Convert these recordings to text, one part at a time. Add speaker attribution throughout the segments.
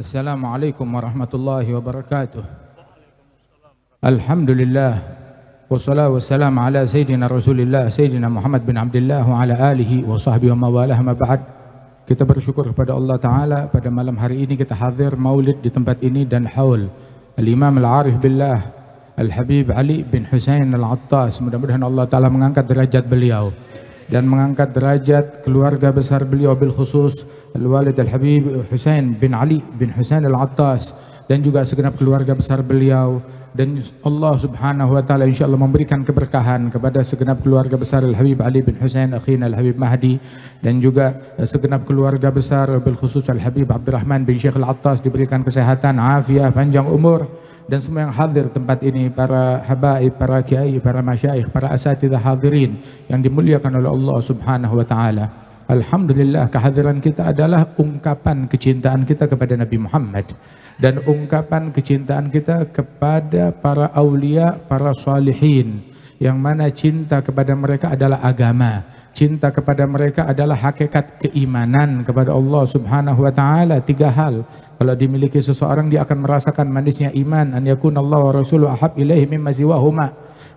Speaker 1: Assalamualaikum warahmatullahi wabarakatuh. Alhamdulillah, وبركاته الحمد على سيدنا رسول الله سيدنا Muhammad bin Abdullah wa ala alihi wa sahbihi wa mawalah ma ba'd kita bersyukur kepada Allah Ta'ala pada malam hari ini kita hadir maulid di tempat ini dan haul Al-Imam Al-Arif Billah Al-Habib Ali bin Husain Al-Attas mudah-mudahan Allah Ta'ala mengangkat derajat beliau dan mengangkat derajat keluarga besar beliau bil khusus Al-Walid Al-Habib Husain bin Ali bin Husain Al-Attas dan juga segenap keluarga besar beliau dan Allah Subhanahu wa taala insyaallah memberikan keberkahan kepada segenap keluarga besar Al Habib Ali bin Husain Akhin Al Habib Mahdi dan juga segenap keluarga besar bil khusus Al Habib Abdurrahman bin Syekh Al Attas diberikan kesehatan, afiah, panjang umur dan semua yang hadir tempat ini para habaib, para kiai, para masyaikh, para asatidah hadirin yang dimuliakan oleh Allah Subhanahu wa taala. Alhamdulillah kehadiran kita adalah ungkapan kecintaan kita kepada Nabi Muhammad dan ungkapan kecintaan kita kepada para aulia, para salihin yang mana cinta kepada mereka adalah agama, cinta kepada mereka adalah hakikat keimanan kepada Allah Subhanahu wa taala tiga hal kalau dimiliki seseorang dia akan merasakan manisnya iman an yakunallahu wa rasuluhu ahab ilaihi mimma siwahuma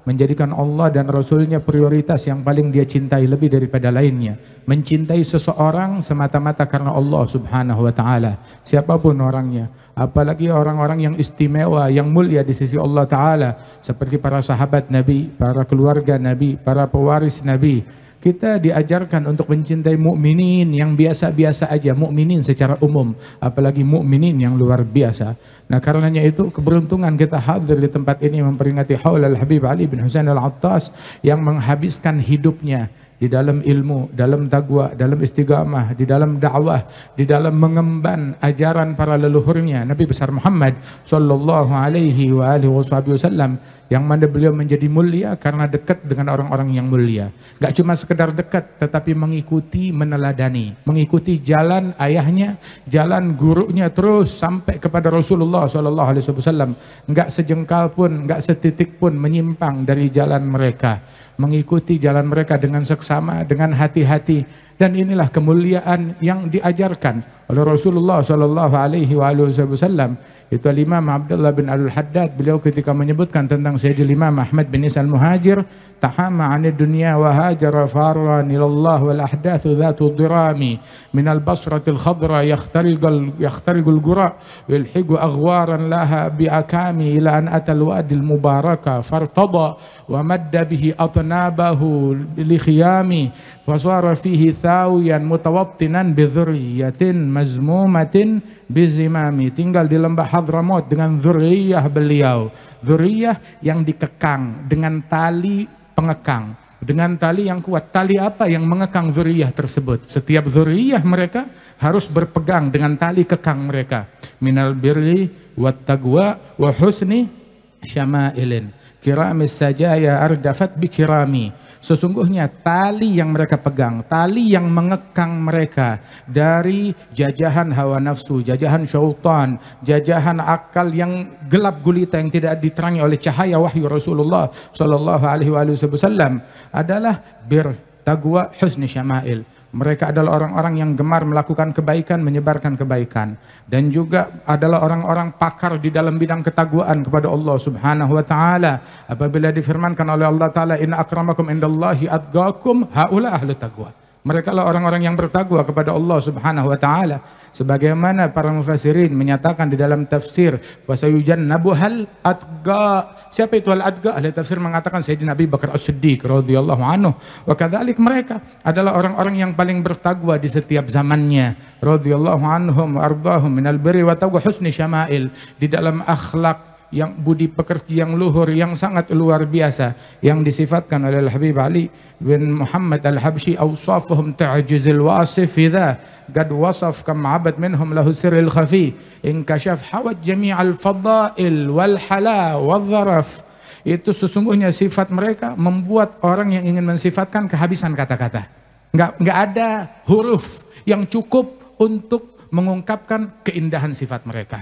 Speaker 1: menjadikan Allah dan Rasulnya prioritas yang paling dia cintai lebih daripada lainnya. Mencintai seseorang semata-mata karena Allah subhanahu wa ta'ala. Siapapun orangnya. Apalagi orang-orang yang istimewa, yang mulia di sisi Allah ta'ala. Seperti para sahabat Nabi, para keluarga Nabi, para pewaris Nabi. kita diajarkan untuk mencintai mukminin yang biasa-biasa aja, mukminin secara umum, apalagi mukminin yang luar biasa. Nah, karenanya itu keberuntungan kita hadir di tempat ini memperingati Haul Al Habib Ali bin Husain Al Attas yang menghabiskan hidupnya di dalam ilmu, dalam tagwa, dalam istiqamah, di dalam dakwah, di dalam mengemban ajaran para leluhurnya Nabi besar Muhammad sallallahu alaihi wa alihi wasallam yang mana beliau menjadi mulia karena dekat dengan orang-orang yang mulia. Gak cuma sekedar dekat tetapi mengikuti, meneladani, mengikuti jalan ayahnya, jalan gurunya terus sampai kepada Rasulullah sallallahu alaihi wasallam. Gak sejengkal pun, gak setitik pun menyimpang dari jalan mereka mengikuti jalan mereka dengan seksama, dengan hati-hati, dan inilah kemuliaan yang diajarkan oleh Rasulullah sallallahu alaihi wasallam itu Imam Abdullah bin Al Haddad beliau ketika menyebutkan tentang Sayyidul Imam Ahmad bin Isa Al-Muhajir tahama 'ani dunya wa hajara farran ila Allah wal ahdathu dhatu dirami min al-basrati al-khadra al yakhtariqu al-qura yulhiqu aghwaran laha bi akami ila an atal wadi al-mubaraka fartada wa madda bihi atnabahu li khiyami Faswara fihi thawiyan mutawattinan bidzurriyatin mazmumatin bizimami. Tinggal di lembah Hadramaut dengan zuriyah beliau. Zuriyah yang dikekang dengan tali pengekang. Dengan tali yang kuat. Tali apa yang mengekang zuriyah tersebut? Setiap zuriyah mereka harus berpegang dengan tali kekang mereka. Minal birri wa tagwa wa husni syama'ilin Kirami saja ya ardafat bikirami. Sesungguhnya tali yang mereka pegang, tali yang mengekang mereka dari jajahan hawa nafsu, jajahan syaitan, jajahan akal yang gelap gulita yang tidak diterangi oleh cahaya wahyu Rasulullah Shallallahu Alaihi Wasallam adalah bir tagwa husni syama'il Mereka adalah orang-orang yang gemar melakukan kebaikan, menyebarkan kebaikan. Dan juga adalah orang-orang pakar di dalam bidang ketaguan kepada Allah subhanahu wa ta'ala. Apabila difirmankan oleh Allah ta'ala, Inna akramakum indallahi adgakum haulah ahlu taguan. Mereka lah orang-orang yang bertakwa kepada Allah Subhanahu wa taala. Sebagaimana para mufasirin menyatakan di dalam tafsir fasayujan nabuhal atqa. Siapa itu al atqa? Ahli tafsir mengatakan Sayyidina Nabi Bakar As-Siddiq radhiyallahu anhu. Wa kadzalik mereka adalah orang-orang yang paling bertakwa di setiap zamannya. Radhiyallahu anhum wa ardahum minal birri wa taqwa husni syama'il. Di dalam akhlak yang budi pekerti yang luhur yang sangat luar biasa yang disifatkan oleh Al-Habib Ali bin Muhammad Al-Habsyi awsafuhum ta'jizul wasif idza qad wasaf kam abad minhum lahu sirrul khafi inkashaf hawat jami'al fadail wal hala wal dharaf itu sesungguhnya sifat mereka membuat orang yang ingin mensifatkan kehabisan kata-kata nggak nggak ada huruf yang cukup untuk mengungkapkan keindahan sifat mereka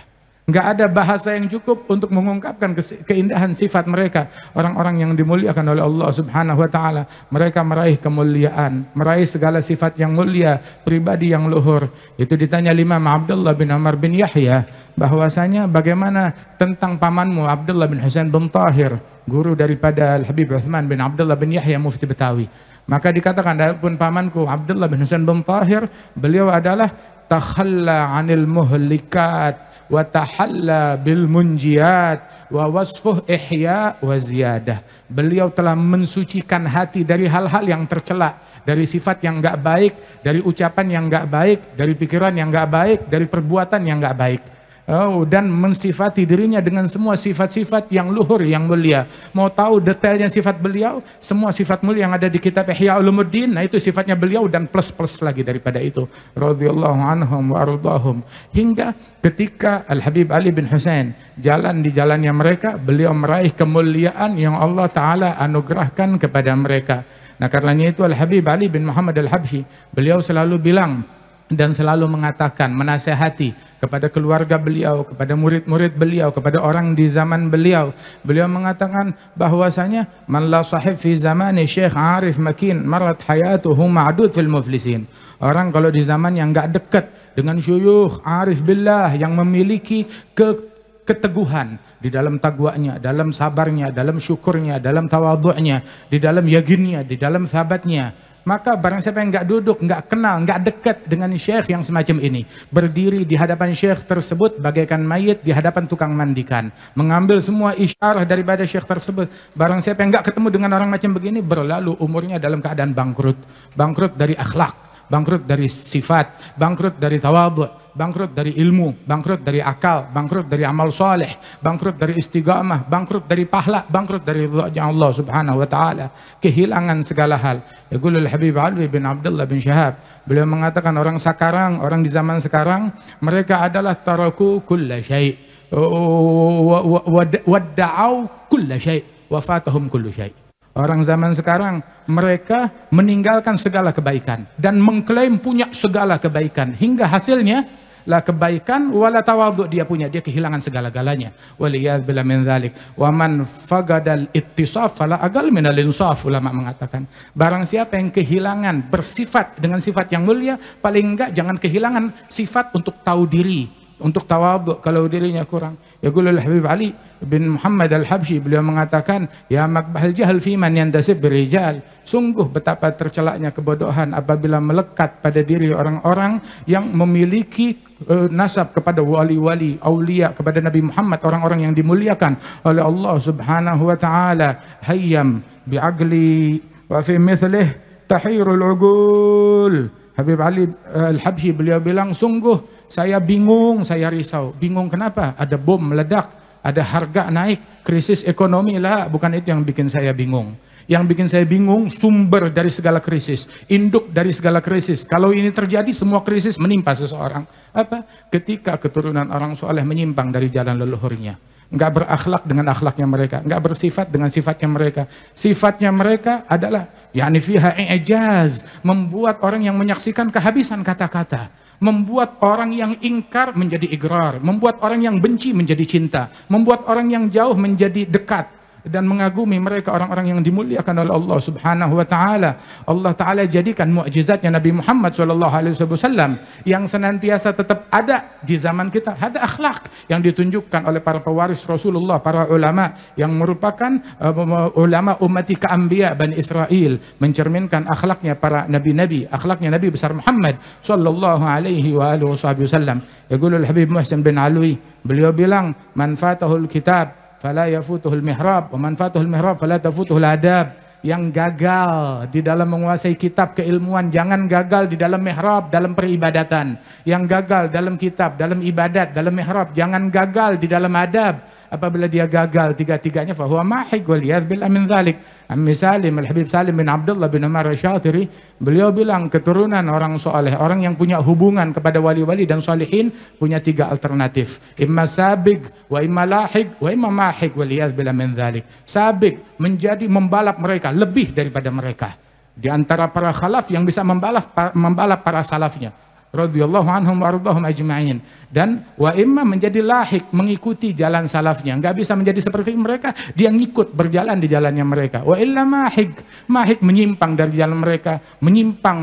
Speaker 1: Nggak ada bahasa yang cukup untuk mengungkapkan keindahan sifat mereka. Orang-orang yang dimuliakan oleh Allah subhanahu wa ta'ala. Mereka meraih kemuliaan. Meraih segala sifat yang mulia. Pribadi yang luhur. Itu ditanya Imam Abdullah bin Amr bin Yahya. Bahwasanya bagaimana tentang pamanmu Abdullah bin Husain bin Tahir. Guru daripada Al-Habib Uthman bin Abdullah bin Yahya Mufti Betawi. Maka dikatakan, pun pamanku Abdullah bin Husain bin Tahir, beliau adalah takhalla anil muhlikat Watahalla bil munjiat wa wasfuh ihya wa ziyadah. Beliau telah mensucikan hati dari hal-hal yang tercela, dari sifat yang enggak baik, dari ucapan yang enggak baik, dari pikiran yang enggak baik, dari perbuatan yang enggak baik. Oh, dan mensifati dirinya dengan semua sifat-sifat yang luhur, yang mulia. Mau tahu detailnya sifat beliau? Semua sifat mulia yang ada di kitab Ihya Ulumuddin, nah itu sifatnya beliau dan plus-plus lagi daripada itu. Radiyallahu anhum wa ardahum. Hingga ketika Al-Habib Ali bin Hussein jalan di jalannya mereka, beliau meraih kemuliaan yang Allah Ta'ala anugerahkan kepada mereka. Nah karenanya itu Al-Habib Ali bin Muhammad Al-Habshi, beliau selalu bilang, dan selalu mengatakan, menasehati kepada keluarga beliau, kepada murid-murid beliau, kepada orang di zaman beliau. Beliau mengatakan bahwasanya man la sahib fi zamani Syekh Arif Makin marat hayatuhu ma'dud fil muflisin. Orang kalau di zaman yang enggak dekat dengan syuyukh Arif Billah yang memiliki ke keteguhan di dalam taguanya, dalam sabarnya, dalam syukurnya, dalam tawadhu'nya, di dalam yakinnya, di dalam sahabatnya. Maka barang siapa yang enggak duduk, enggak kenal, enggak dekat dengan syekh yang semacam ini. Berdiri di hadapan syekh tersebut bagaikan mayit di hadapan tukang mandikan. Mengambil semua isyarah daripada syekh tersebut. Barang siapa yang enggak ketemu dengan orang macam begini, berlalu umurnya dalam keadaan bangkrut. Bangkrut dari akhlak. bangkrut dari sifat, bangkrut dari tawadu, bangkrut dari ilmu, bangkrut dari akal, bangkrut dari amal soleh, bangkrut dari istiqamah, bangkrut dari pahla, bangkrut dari ridha Allah subhanahu wa ta'ala. Kehilangan segala hal. Yaqulul Habib Alwi bin Abdullah bin Syahab. Beliau mengatakan orang sekarang, orang di zaman sekarang, mereka adalah taraku kulla syai' wadda'au kulla syai' wafatahum kulla syai' Orang zaman sekarang mereka meninggalkan segala kebaikan dan mengklaim punya segala kebaikan hingga hasilnya lah kebaikan wala tawadhu dia punya dia kehilangan segala-galanya waliyaz bila min zalik wa man fagadal ittisaf fala agal minal insaf ulama mengatakan barang siapa yang kehilangan bersifat dengan sifat yang mulia paling enggak jangan kehilangan sifat untuk tahu diri untuk tawadhu kalau dirinya kurang. Ya Al Habib Ali bin Muhammad al habshi beliau mengatakan, "Ya makbahal jahal fi man yantasib birijal." Sungguh betapa tercelaknya kebodohan apabila melekat pada diri orang-orang yang memiliki uh, nasab kepada wali-wali, aulia kepada Nabi Muhammad, orang-orang yang dimuliakan oleh Allah Subhanahu wa taala. Hayyam bi'agli wa fi mithlih tahirul uqul. Habib Ali e, al habshi beliau bilang sungguh saya bingung, saya risau. Bingung kenapa? Ada bom meledak, ada harga naik, krisis ekonomi lah. Bukan itu yang bikin saya bingung. Yang bikin saya bingung sumber dari segala krisis, induk dari segala krisis. Kalau ini terjadi semua krisis menimpa seseorang. Apa? Ketika keturunan orang soleh menyimpang dari jalan leluhurnya nggak berakhlak dengan akhlaknya mereka, nggak bersifat dengan sifatnya mereka. Sifatnya mereka adalah yakni fiha ijaz, membuat orang yang menyaksikan kehabisan kata-kata membuat orang yang ingkar menjadi igrar, membuat orang yang benci menjadi cinta, membuat orang yang jauh menjadi dekat dan mengagumi mereka orang-orang yang dimuliakan oleh Allah Subhanahu wa taala. Allah taala jadikan mukjizatnya Nabi Muhammad sallallahu alaihi wasallam yang senantiasa tetap ada di zaman kita. Ada akhlak yang ditunjukkan oleh para pewaris Rasulullah, para ulama yang merupakan uh, ulama umati keambia Bani Israel mencerminkan akhlaknya para nabi-nabi, akhlaknya Nabi besar Muhammad sallallahu alaihi wa alihi wasallam. Habib Muhsin bin Alwi, beliau bilang manfaatahul kitab fala yafutuhul mihrab wa man fatuhul mihrab fala tafutuhul adab yang gagal di dalam menguasai kitab keilmuan jangan gagal di dalam mihrab dalam peribadatan yang gagal dalam kitab dalam ibadat dalam mihrab jangan gagal di dalam adab apabila dia gagal tiga-tiganya fahuwa mahik wal bil amin zalik Ammi Salim, Al-Habib Salim bin Abdullah bin Umar Syatiri beliau bilang keturunan orang soleh, orang yang punya hubungan kepada wali-wali dan solehin punya tiga alternatif imma sabik, wa imma lahik, wa imma mahik wal bil amin zalik sabik, menjadi membalap mereka lebih daripada mereka di antara para khalaf yang bisa membalap membalap para salafnya radhiyallahu anhum wardahum ajma'in dan wa imma menjadi lahik mengikuti jalan salafnya nggak bisa menjadi seperti mereka dia ngikut berjalan di jalannya mereka wa illa mahik mahik menyimpang dari jalan mereka menyimpang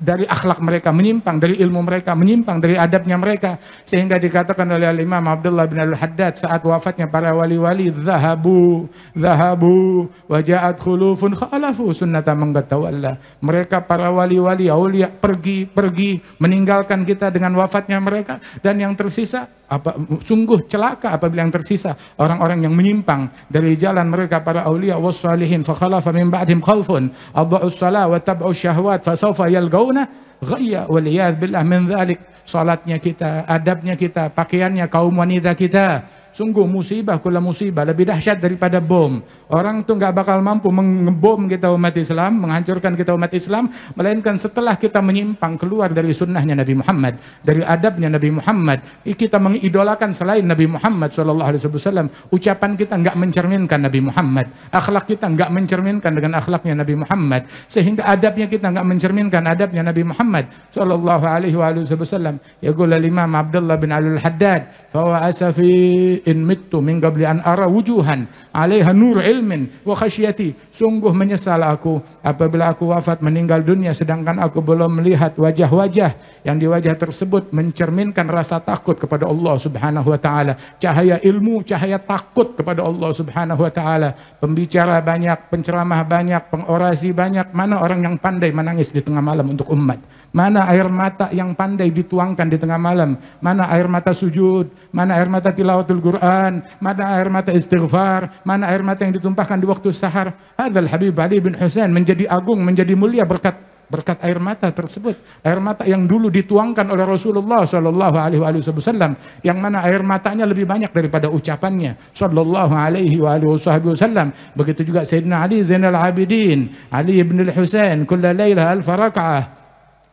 Speaker 1: dari akhlak mereka menyimpang, dari ilmu mereka menyimpang, dari adabnya mereka. Sehingga dikatakan oleh Imam Abdullah bin Al-Haddad saat wafatnya para wali-wali, Zahabu, Zahabu, wajahat khulufun khalafu sunnata Allah. Mereka para wali-wali, aulia pergi, pergi, meninggalkan kita dengan wafatnya mereka. Dan yang tersisa apa, sungguh celaka apabila yang tersisa orang-orang yang menyimpang dari jalan mereka para awliya wassalihin fa khalafa min ba'dihim khalfun adha'u salah wa tab'u syahwat fa sawfa yalgawna ghaya wal billah min dhalik salatnya kita, adabnya kita, pakaiannya kaum wanita kita Sungguh musibah kula musibah lebih dahsyat daripada bom. Orang tuh nggak bakal mampu mengebom kita umat Islam, menghancurkan kita umat Islam, melainkan setelah kita menyimpang keluar dari sunnahnya Nabi Muhammad, dari adabnya Nabi Muhammad. Kita mengidolakan selain Nabi Muhammad Shallallahu Alaihi Wasallam. Ucapan kita nggak mencerminkan Nabi Muhammad. Akhlak kita nggak mencerminkan dengan akhlaknya Nabi Muhammad. Sehingga adabnya kita nggak mencerminkan adabnya Nabi Muhammad Shallallahu Alaihi Wasallam. Ya gula Imam Abdullah bin Alul Haddad فهو أسفي إن مت من قبل أن أرى wujuhan alaiha nur ilmin wa sungguh menyesal aku apabila aku wafat meninggal dunia sedangkan aku belum melihat wajah-wajah yang di wajah tersebut mencerminkan rasa takut kepada Allah Subhanahu wa taala cahaya ilmu cahaya takut kepada Allah Subhanahu wa taala pembicara banyak penceramah banyak pengorasi banyak mana orang yang pandai menangis di tengah malam untuk umat Mana air mata yang pandai dituangkan di tengah malam? Mana air mata sujud? Mana air mata tilawatul Quran? Mana air mata istighfar? Mana air mata yang ditumpahkan di waktu sahar? Adal Habib Ali bin Husain menjadi agung, menjadi mulia berkat berkat air mata tersebut. Air mata yang dulu dituangkan oleh Rasulullah Shallallahu Alaihi Wasallam, yang mana air matanya lebih banyak daripada ucapannya. Shallallahu Alaihi Wasallam. Begitu juga Sayyidina Ali Zainal Abidin, Ali bin Al Husain, kulla al faraqah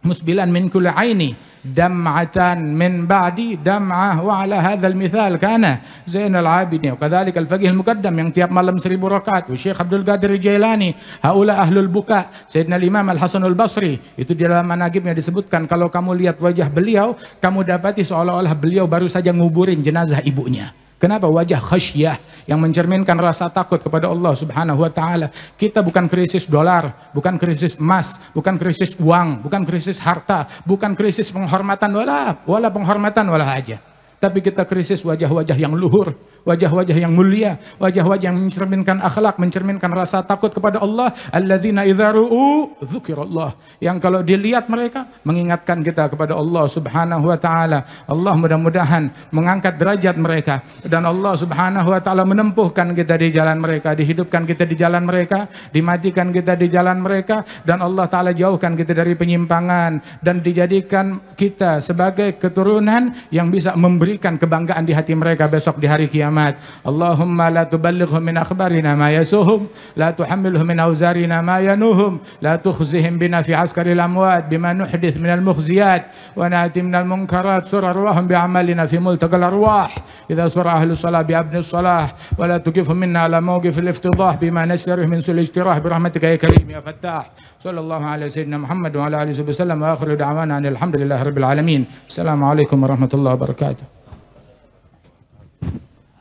Speaker 1: musbilan min kulli aini dam'atan min ba'di dam'ah wa ala hadzal mithal kana Zainal Abidin wa kadzalika al-faqih al-muqaddam yang tiap malam seribu rakaat wa Syekh Abdul Qadir Jailani haula ahlul buka Sayyidina Imam Al-Hasan Al-Basri itu di dalam manakibnya disebutkan kalau kamu lihat wajah beliau kamu dapati seolah-olah beliau baru saja nguburin jenazah ibunya Kenapa wajah khasyah yang mencerminkan rasa takut kepada Allah Subhanahu wa taala. Kita bukan krisis dolar, bukan krisis emas, bukan krisis uang, bukan krisis harta, bukan krisis penghormatan wala wala penghormatan wala aja. Tapi kita krisis wajah-wajah yang luhur, wajah-wajah yang mulia, wajah-wajah yang mencerminkan akhlak, mencerminkan rasa takut kepada Allah, alladzina idzaru'u dzikrullah. Yang kalau dilihat mereka mengingatkan kita kepada Allah Subhanahu wa taala. Allah mudah-mudahan mengangkat derajat mereka dan Allah Subhanahu wa taala menempuhkan kita di jalan mereka, dihidupkan kita di jalan mereka, dimatikan kita di jalan mereka dan Allah taala jauhkan kita dari penyimpangan dan dijadikan kita sebagai keturunan yang bisa memberikan kebanggaan di hati mereka besok di hari kiamat. الحرمات اللهم لا تبلغهم من أخبارنا ما يسوهم لا تحملهم من أوزارنا ما ينوهم لا تخزهم بنا في عسكر الأموات بما نحدث من المخزيات ونأتي من المنكرات سر أرواحهم بعملنا في ملتقى الأرواح إذا سر أهل الصلاة بأبن الصلاح ولا تقفهم منا على موقف الافتضاح بما نشتره من سوء الاجتراح برحمتك يا كريم يا فتاح صلى الله على سيدنا محمد وعلى آله وصحبه وسلم وآخر دعوانا أن الحمد لله رب العالمين السلام عليكم ورحمة الله وبركاته